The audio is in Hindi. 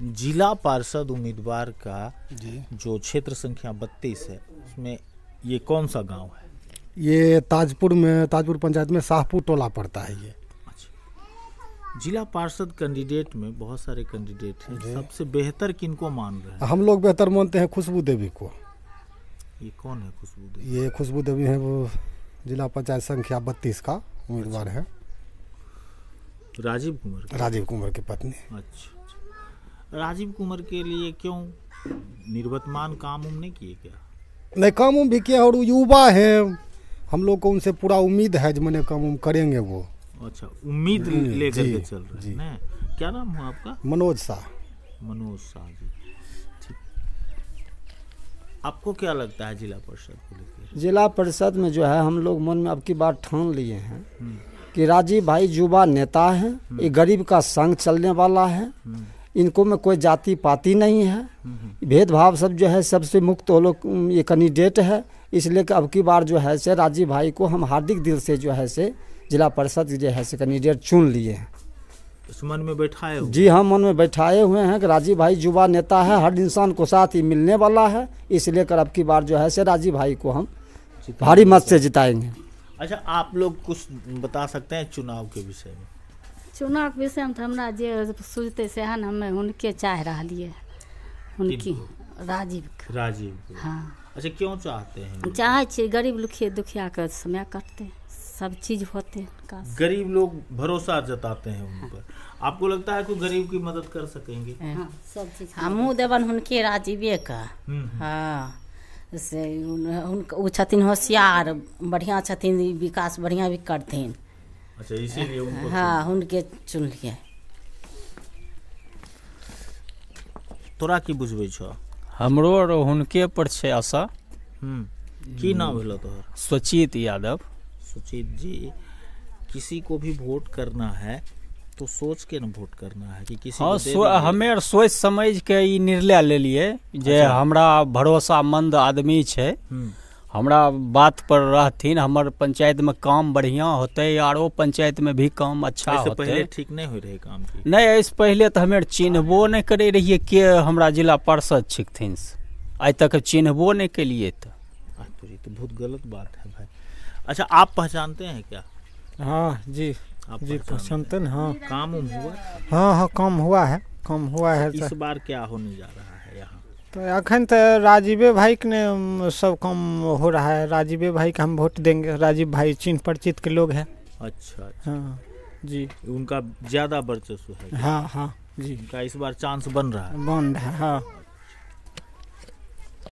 जिला पार्षद उम्मीदवार का जो क्षेत्र संख्या बत्तीस है उसमें ये कौन सा गांव है ये ताजपुर में ताजपुर पंचायत में शाहपुर टोला पड़ता है ये अच्छा। जिला पार्षद कैंडिडेट में बहुत सारे कैंडिडेट हैं सबसे बेहतर किनको मान रहे हैं हम लोग बेहतर मानते हैं खुशबू देवी को ये कौन है खुशबू देवी ये खुशबू देवी है वो जिला पंचायत संख्या बत्तीस का उम्मीदवार अच्छा। है राजीव कुमार राजीव कुमार की पत्नी अच्छा राजीव कुमार के लिए क्यों निर्वतमान काम उम नहीं किए क्या नहीं काम उम भी किया और युवा है हम लोग को उनसे पूरा उम्मीद है जो मैंने काम उम करेंगे वो अच्छा उम्मीद लेकर के चल रहे हैं क्या नाम हुआ आपका मनोज शाह मनोज शाह जी आपको क्या लगता है जिला परिषद को लेकर जिला परिषद में जो है हम लोग मन में अब की बार ठान लिए हैं हम्म। कि राजीव भाई युवा नेता है हम्म। ये गरीब का संग चलने वाला है हम्म। इनको में कोई जाति पाति नहीं है भेदभाव सब जो है सबसे मुक्त वो लोग ये कैंडिडेट है इसलिए अब की बार जो है से राजीव भाई को हम हार्दिक दिल से जो है से जिला परिषद जो है से कैंडिडेट चुन लिए हैं उस मन में बैठाए जी हम हाँ, मन में बैठाए हुए हैं कि राजीव भाई युवा नेता है हर इंसान को साथ ही मिलने वाला है इसलिए कर अब की बार जो है से राजीव भाई को हम भारी मत से जिताएंगे अच्छा आप लोग कुछ बता सकते हैं चुनाव के विषय में चुनाव के विषय में तो हमारा जो सोचते सएह हम हमे चाह रही है उनकी राजीव राजीव हाँ अच्छा क्यों चाहते हैं चाहे छे गरीब लुखिए दुखिया का समय कटते सब चीज होते हैं गरीब लोग भरोसा जताते हैं उन पर आपको लगता है कोई गरीब की मदद कर सकेंगे हाँ, सब चीज देवन उनके राजीवे का हाँ से उन, उन, छथिन होशियार बढ़िया छथिन विकास बढ़िया भी करते हैं अच्छा इसीलिए उनको हाँ उनके चुन लिए तोरा की बुझबै छो हमरो और हुनके पर छे आशा हम्म, की नाम भेलो तोहर सुचित यादव सुचित जी किसी को भी वोट करना है तो सोच के ना वोट करना है कि किसी हाँ, को दे हमे सोच समझ के ई निर्णय लिए जे अच्छा। हमरा भरोसा मंद आदमी छे छै हम्म। हमरा बात पर रहतीन हमर पंचायत में काम बढ़िया होते आरो पंचायत में भी काम अच्छा होते पहले ठीक नहीं हो रहे काम की नहीं इस पहले तो हमें चिन्हबो नहीं करे है के हमरा जिला पार्षद छिकथिन आज तक चिन्हबो नहीं के लिए तो तो बहुत गलत बात है भाई अच्छा आप पहचानते हैं क्या हाँ जी आप जी पहचानते हैं हाँ काम हुआ हाँ हाँ काम हुआ है काम हुआ है इस बार क्या होने जा रहा है यहाँ तो अखन तो राजीवे भाई के सब काम हो रहा है राजीवे भाई का हम वोट देंगे राजीव भाई चिन्ह परिचित के लोग हैं अच्छा, अच्छा हाँ जी उनका ज़्यादा वर्चस्व है हाँ हाँ जी उनका इस बार चांस बन रहा है बन रहा है हाँ